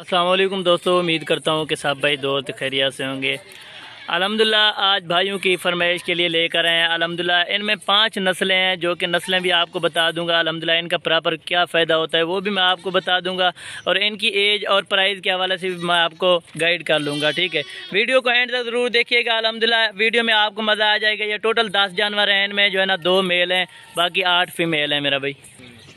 असलम दोस्तों उम्मीद करता हूँ कि सब भाई दोस्त खैरिया से होंगे अलहमदिल्ला आज भाइयों की फरमाइश के लिए लेकर आए हैं अलहमदिल्ला इनमें पांच नस्लें हैं जो कि नस्लें भी आपको बता दूंगा अलहमदिल्ला इनका प्रॉपर क्या फ़ायदा होता है वो भी मैं आपको बता दूंगा और इनकी एज और प्राइस के हवाले से भी मैं आपको गाइड कर लूँगा ठीक है वीडियो को एंड तक ज़रूर देखिएगा अलहमदिल्ला वीडियो में आपको मज़ा आ जाएगा ये टोटल दस जानवर हैं इनमें जो है ना दो मेल हैं बाकी आठ फीमेल हैं मेरा भाई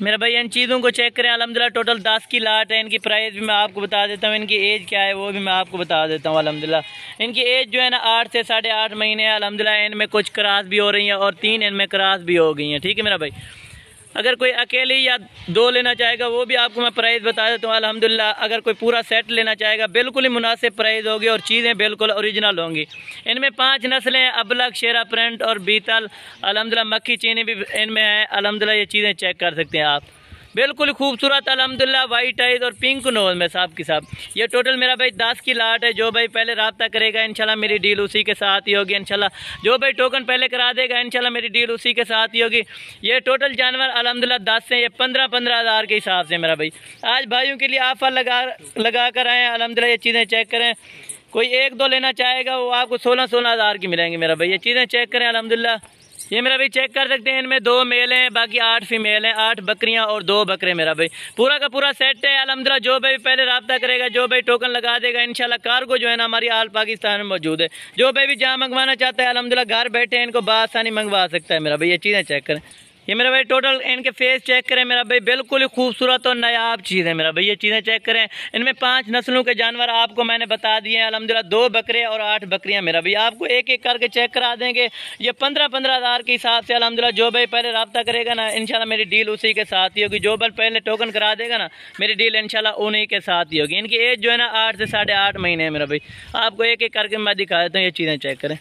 मेरा भाई इन चीज़ों को चेक करें अलहमदिल्ला टोटल दस की लाट है इनकी प्राइस भी मैं आपको बता देता हूँ इनकी एज क्या है वो भी मैं आपको बता देता हूँ अलहमदिल्ला इनकी एज जो है ना आठ से साढ़े आठ महीने है अलहमदिल्ला इनमें कुछ क्रास भी हो रही है और तीन इनमें क्रास भी हो गई हैं ठीक है मेरा भाई अगर कोई अकेले या दो लेना चाहेगा वो भी आपको मैं प्राइस बता देता हूँ अलहमदिल्ला अगर कोई पूरा सेट लेना चाहेगा बिल्कुल ही मुनासिब प्राइस होगी और चीज़ें बिल्कुल औरिजिनल होंगी इनमें पाँच नस्लें अबलग शेरा प्रिंट और बीतल अलहमदिल्ला मक्खी चीनी भी इनमें है अलहमदिल्ला ये चीज़ें चेक कर सकते हैं आप बिल्कुल खूबसूरत अलहमदिल्ला वाइट आइज और पिंक नोज में साहब की साहब ये टोटल मेरा भाई दस की लाट है जो भाई पहले रबता करेगा इनशाला मेरी डील उसी के साथ ही होगी इनशाला जो भाई टोकन पहले करा देगा इनशाला मेरी डील उसी के साथ ही होगी ये टोटल जानवर अलहमदिल्ला दस से ये पंद्रह पंद्रह हज़ार के हिसाब से मेरा भाई आज भाइयों के लिए आफर लगा लगा कर आए हैं अलहमदिल्ला ये चीज़ें चेक करें कोई एक दो लेना चाहेगा वो आपको सोलह सोलह हज़ार की मिलेंगी मेरा भाई ये चीज़ें चेक करें अलहमदिल्ला ये मेरा भाई चेक कर सकते हैं इनमें दो मेल हैं बाकी आठ फीमेल हैं आठ बकरियां और दो बकरे मेरा भाई पूरा का पूरा सेट है अलहमदिल्ला जो भाई पहले रब्ता करेगा जो भाई टोकन लगा देगा इनशाला कार्गो जो है ना हमारी आल पाकिस्तान में मौजूद है जो भाई भी जहाँ मंगवाना चाहता है अलहमदिल्ला घर बैठे इनको बासानी मंगवा सकता है मेरा भाई ये चीज़ें चेक करें ये मेरा भाई टोटल इनके फेस चेक करें मेरा भाई बिल्कुल ही खूबसूरत और नायाब चीज़ है मेरा भाई ये चीज़ें चेक करें इनमें पांच नस्लों के जानवर आपको मैंने बता दिए हैं अलहमदिल्ला दो बकरे और आठ बकरियां मेरा भाई आपको एक एक करके चेक करा देंगे ये पंद्रह पंद्रह हज़ार के हिसाब से अलहमदिल्ला जो भाई पहले रबता करेगा ना इनशाला मेरी डील उसी के साथ ही होगी जो बल पहले टोकन करा देगा ना मेरी डील इनशाला उन्हीं के साथ ही होगी इनकी एज जो है ना आठ से साढ़े महीने है मेरा भाई आपको एक एक करके मैं दिखा देता हूँ ये चीज़ें चेक करें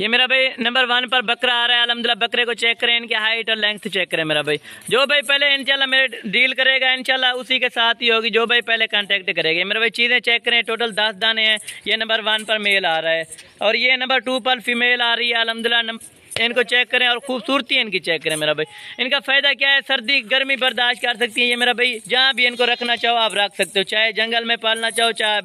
ये मेरा भाई नंबर वन पर बकरा आ रहा है अलहमदिल्ला बकरे को चेक करें इनकी हाइट और लेंथ चेक करें मेरा भाई जो भाई पहले इनशाला मेरे डील करेगा इनशाला उसी के साथ ही होगी जो भाई पहले कॉन्टेक्ट करेगा मेरा भाई चीज़ें चेक करें टोटल दस दाने हैं ये नंबर वन पर मेल आ रहा है और ये नंबर टू पर फीमेल आ रही है अलहमदिल्ला इनको चेक करें और खूबसूरती इनकी चेक करें मेरा भाई इनका फ़ायदा क्या है सर्दी गर्मी बर्दाश्त कर सकती है ये मेरा भाई जहाँ भी इनको रखना चाहो आप रख सकते हो चाहे जंगल में पालना चाहो चाहे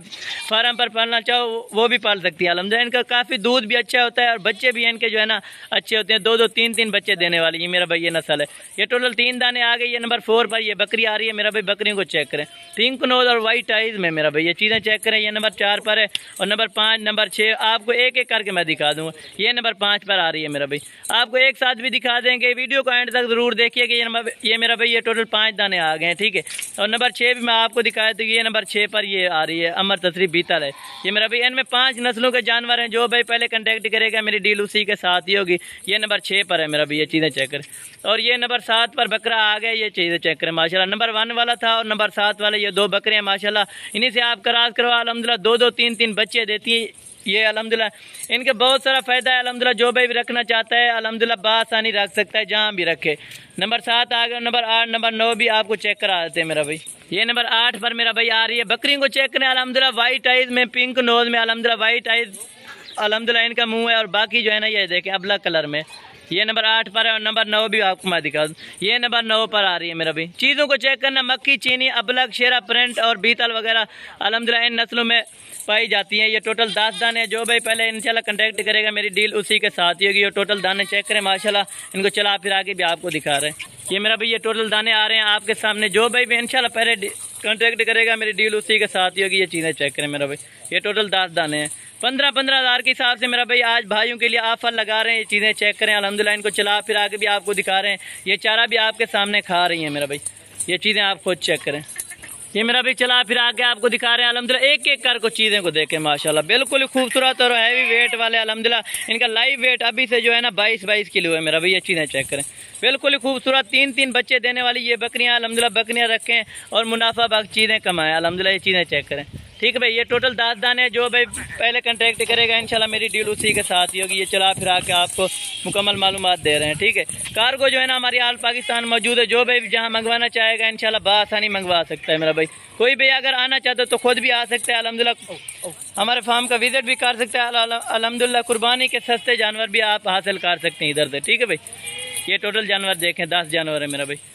फार्म पर पालना चाहो वो भी पाल सकती है अलमदा इनका काफ़ी दूध भी अच्छा होता है और बच्चे भी इनके जो है ना अच्छे होते हैं दो दो तीन तीन बच्चे देने वाले ये मेरा भाई ये नसल है ये टोटल तीन दाने आ गए ये नंबर फोर पर ये बकरी आ रही है मेरा भाई बकरियों को चेक करें पिंक नोज और वाइट आइज में मेरा भाई ये चीज़ें चेक करें ये नंबर चार पर है और नंबर पाँच नंबर छः आपको एक एक करके मैं दिखा दूँगा ये नंबर पाँच पर आ रही है मेरा भाई आपको एक साथ भी दिखा देंगे वीडियो को एंड तक ज़रूर देखिए कि ये ये मेरा भाई ये टोटल पाँच दाने आ गए हैं ठीक है और नंबर छः भी मैं आपको दिखाया तो ये नंबर छः पर ये आ रही है अमर तसरी बीतल है ये मेरा भाई इनमें पाँच नस्लों के जानवर हैं जो भाई पहले कंटेक्ट करेगा मेरी डील उसी के साथ ही होगी ये नंबर छः पर है मेरा भाई ये चीज़ें चेक करें और ये नंबर सात पर बकरा आ गया ये चीज़ें चेक करें माशाला नंबर वन वाला था और नंबर सात वाला ये दो बकरे हैं माशाला इन्हीं से आप करा करवा अलहमदिल्ला दो दो तीन तीन बच्चे देती हैं ये अलहमदिल्ला इनके बहुत सारा फ़ायदा है अलहमदिल्ला जो भाई भी रखना चाहता है अलहमदिल्ला बसानी रख सकता है जहाँ भी रखे नंबर सात आ गया नंबर आठ नंबर नौ भी आपको चेक करा देते हैं मेरा भाई ये नंबर आठ पर मेरा भाई आ रही है बकरी को चेक करें अलहमदिल्ला वाइट आइज में पिंक नोज में अलहमदिल्ला वाइट आइज अलहमदिल्ला इनका मुँह है और बाकी जो है ना ये देखें अबला कलर में ये नंबर आठ पर है और नंबर नौ भी आपको मैं दिखा दूँ ये नंबर नौ पर आ रही है मेरा भी चीज़ों को चेक करना मक्की चीनी अबलग शेरा प्रिंट और बीतल वगैरह अलहमदिल्ला इन नस्लों में पाई जाती हैं ये टोटल दस दान है जो भाई पहले इनशाला कंटेक्ट करेगा मेरी डील उसी के साथ ही होगी और टोटल दाने चेक करें माशाला इनको चला फिर आगे भी आपको दिखा रहे हैं ये मेरा भाई ये टोटल दाने आ रहे हैं आपके सामने जो भाई भी इनशाला पहले कॉन्टैक्ट करेगा मेरी डील उसी के साथ ही होगी ये चीज़ें चेक करें मेरा भाई ये टोटल दस दाने हैं पंद्रह पंद्रह हज़ार के हिसाब से मेरा भाई आज भाइयों के लिए आफर लगा रहे हैं ये चीज़ें चेक करें अलहमदिल्ला इनको चला फिरा के भी आपको दिखा रहे हैं ये चारा भी आपके सामने खा रही है मेरा भाई ये चीज़ें आप खुद चेक करें ये मेरा भाई चला फिर आके आपको दिखा रहे हैं अलहमदिल्ला एक एक कर को चीज़ें को देखें माशाल्लाह बिल्कुल ही खूबसूरत और हैवी वेट वाले अलहमदिल्ला इनका लाइव वेट अभी से जो है ना बाईस बाईस किलो है मेरा भाई ये चीज़ें चेक करें बिल्कुल ही खूबसूरत तीन तीन बच्चे देने वाली ये बकरियाँ अलहमदिल्ला बकरियाँ रखें और मुनाफा बाग चीज़ें कमाएं अलहमदिल्ला ये चीज़ें चेक करें ठीक है भाई ये टोटल दस दान है जो भाई पहले कंटेक्ट करेगा इंशाल्लाह मेरी डील उसी के साथ ही होगी ये चला फिरा के आपको मुकम्मल मालूम दे रहे हैं ठीक है कार्गो जो है ना हमारी आल पाकिस्तान मौजूद है जो भाई जहाँ मंगवाना चाहेगा इंशाल्लाह बसानी मंगवा सकता है मेरा भाई कोई भी अगर आना चाहता है तो खुद भी आ सकते है अलहमदिल्ला हमारे फार्म का विजिट भी कर सकते हैं अलहमदिल्ला कुर्बानी के सस्ते जानवर भी आप हासिल कर सकते हैं इधर से ठीक है भाई ये टोटल जानवर देखें दस जानवर है मेरा भाई